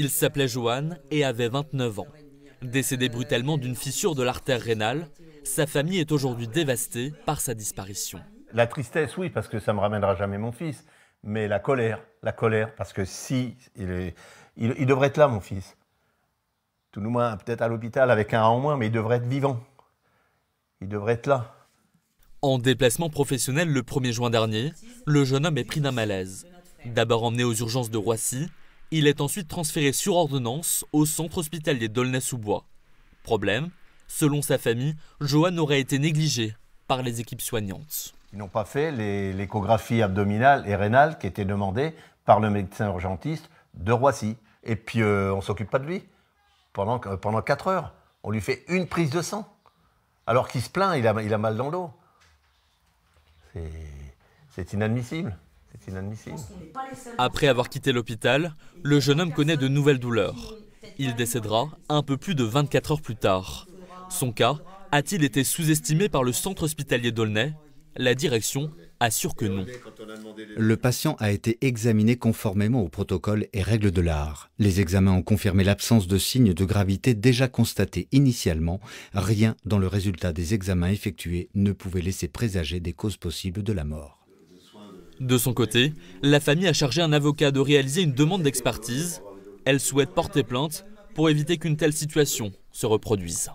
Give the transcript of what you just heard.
Il s'appelait Johan et avait 29 ans. Décédé brutalement d'une fissure de l'artère rénale, sa famille est aujourd'hui dévastée par sa disparition. La tristesse, oui, parce que ça ne me ramènera jamais mon fils, mais la colère, la colère, parce que si, il, est, il, devrait être là, mon fils. Tout le moins, peut-être à l'hôpital avec un en moins, mais il devrait être vivant. Il devrait être là. En déplacement professionnel le 1er juin dernier, le jeune homme est pris d'un malaise. D'abord emmené aux urgences de Roissy, il est ensuite transféré sur ordonnance au centre hospitalier d'Aulnay-sous-Bois. Problème, selon sa famille, Johan aurait été négligé par les équipes soignantes. Ils n'ont pas fait l'échographie abdominale et rénale qui était demandée par le médecin urgentiste de Roissy. Et puis on euh, on s'occupe pas de lui pendant, pendant 4 heures. On lui fait une prise de sang. Alors qu'il se plaint, il a, il a mal dans l'eau. C'est inadmissible. Après avoir quitté l'hôpital, le jeune homme connaît de nouvelles douleurs. Il décédera un peu plus de 24 heures plus tard. Son cas a-t-il été sous-estimé par le centre hospitalier d'Aulnay La direction assure que non. Le patient a été examiné conformément aux protocoles et règles de l'art. Les examens ont confirmé l'absence de signes de gravité déjà constatés initialement. Rien dans le résultat des examens effectués ne pouvait laisser présager des causes possibles de la mort. De son côté, la famille a chargé un avocat de réaliser une demande d'expertise. Elle souhaite porter plainte pour éviter qu'une telle situation se reproduise.